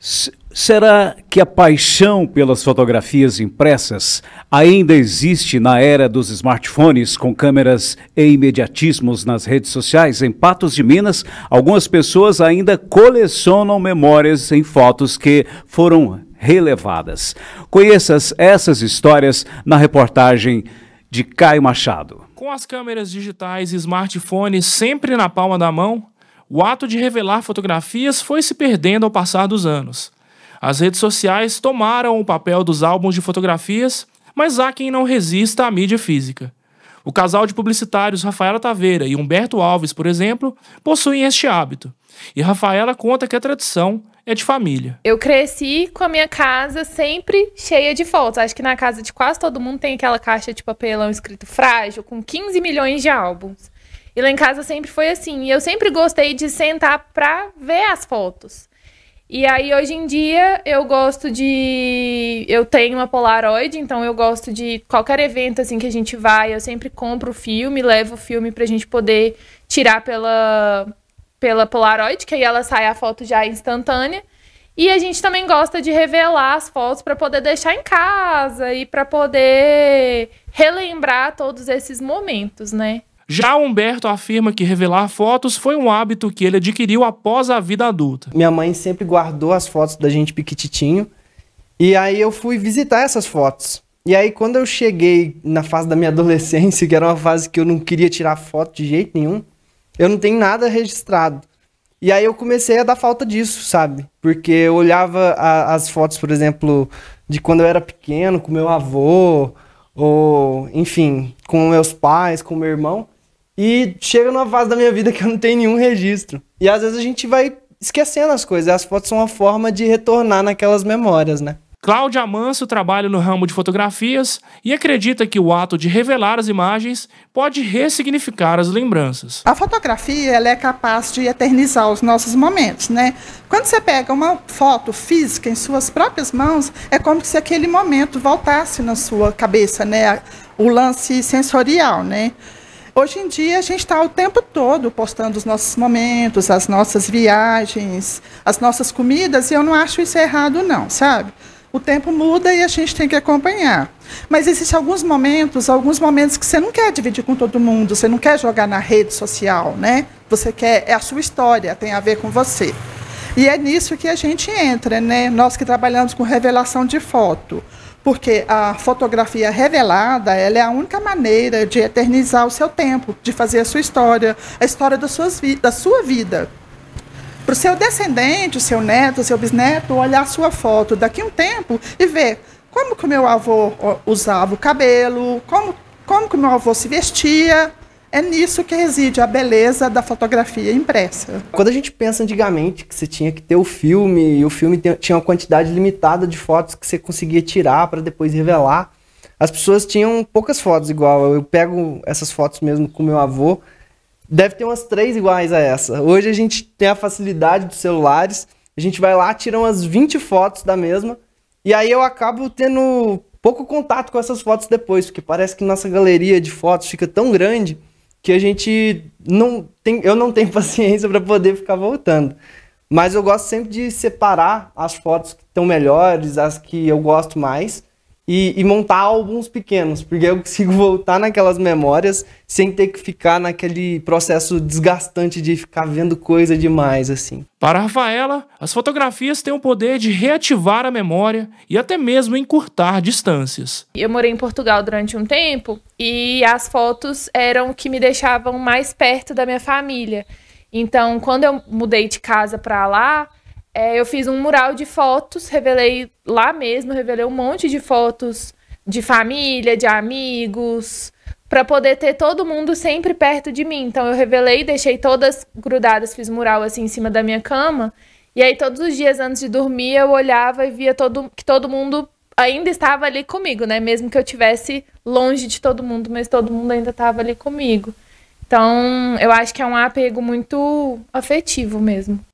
Será que a paixão pelas fotografias impressas ainda existe na era dos smartphones com câmeras e imediatismos nas redes sociais? Em Patos de Minas, algumas pessoas ainda colecionam memórias em fotos que foram relevadas. Conheça essas histórias na reportagem de Caio Machado. Com as câmeras digitais e smartphones sempre na palma da mão, o ato de revelar fotografias foi se perdendo ao passar dos anos. As redes sociais tomaram o papel dos álbuns de fotografias, mas há quem não resista à mídia física. O casal de publicitários Rafaela Taveira e Humberto Alves, por exemplo, possuem este hábito. E Rafaela conta que a tradição é de família. Eu cresci com a minha casa sempre cheia de fotos. Acho que na casa de quase todo mundo tem aquela caixa de papelão escrito frágil, com 15 milhões de álbuns. E lá em casa sempre foi assim. E eu sempre gostei de sentar pra ver as fotos. E aí, hoje em dia, eu gosto de. Eu tenho uma Polaroid, então eu gosto de qualquer evento assim que a gente vai, eu sempre compro o filme, levo o filme pra gente poder tirar pela, pela Polaroid, que aí ela sai a foto já instantânea. E a gente também gosta de revelar as fotos para poder deixar em casa e para poder relembrar todos esses momentos, né? Já Humberto afirma que revelar fotos foi um hábito que ele adquiriu após a vida adulta. Minha mãe sempre guardou as fotos da gente piquititinho. E aí eu fui visitar essas fotos. E aí quando eu cheguei na fase da minha adolescência, que era uma fase que eu não queria tirar foto de jeito nenhum, eu não tenho nada registrado. E aí eu comecei a dar falta disso, sabe? Porque eu olhava a, as fotos, por exemplo, de quando eu era pequeno, com meu avô, ou enfim, com meus pais, com meu irmão. E chega numa fase da minha vida que eu não tenho nenhum registro. E às vezes a gente vai esquecendo as coisas. As fotos são uma forma de retornar naquelas memórias, né? Cláudia Manso trabalha no ramo de fotografias e acredita que o ato de revelar as imagens pode ressignificar as lembranças. A fotografia ela é capaz de eternizar os nossos momentos, né? Quando você pega uma foto física em suas próprias mãos, é como se aquele momento voltasse na sua cabeça, né? O lance sensorial, né? Hoje em dia a gente está o tempo todo postando os nossos momentos, as nossas viagens, as nossas comidas, e eu não acho isso errado, não, sabe? O tempo muda e a gente tem que acompanhar. Mas existem alguns momentos, alguns momentos que você não quer dividir com todo mundo, você não quer jogar na rede social, né? Você quer, é a sua história, tem a ver com você. E é nisso que a gente entra, né? Nós que trabalhamos com revelação de foto, porque a fotografia revelada, ela é a única maneira de eternizar o seu tempo, de fazer a sua história, a história das suas vi da sua vida. Para o seu descendente, o seu neto, o seu bisneto, olhar a sua foto daqui a um tempo e ver como que o meu avô usava o cabelo, como, como que o meu avô se vestia, é nisso que reside a beleza da fotografia impressa. Quando a gente pensa antigamente que você tinha que ter o filme e o filme tinha uma quantidade limitada de fotos que você conseguia tirar para depois revelar, as pessoas tinham poucas fotos igual. Eu pego essas fotos mesmo com meu avô, deve ter umas três iguais a essa. Hoje a gente tem a facilidade dos celulares, a gente vai lá, tira umas 20 fotos da mesma, e aí eu acabo tendo pouco contato com essas fotos depois, porque parece que nossa galeria de fotos fica tão grande que a gente não tem, eu não tenho paciência para poder ficar voltando. Mas eu gosto sempre de separar as fotos que estão melhores, as que eu gosto mais, e, e, montar álbuns pequenos, porque eu consigo voltar naquelas memórias sem ter que ficar naquele processo desgastante de ficar vendo coisa demais, assim. Para a Rafaela, as fotografias têm o poder de reativar a memória e até mesmo encurtar distâncias. Eu morei em Portugal durante um tempo e as fotos eram o que me deixavam mais perto da minha família. Então, quando eu mudei de casa para lá, é, eu fiz um mural de fotos, revelei lá mesmo, revelei um monte de fotos de família, de amigos, para poder ter todo mundo sempre perto de mim. Então eu revelei, deixei todas grudadas, fiz mural assim em cima da minha cama. E aí todos os dias antes de dormir eu olhava e via todo, que todo mundo ainda estava ali comigo, né? Mesmo que eu tivesse longe de todo mundo, mas todo mundo ainda estava ali comigo. Então, eu acho que é um apego muito afetivo mesmo.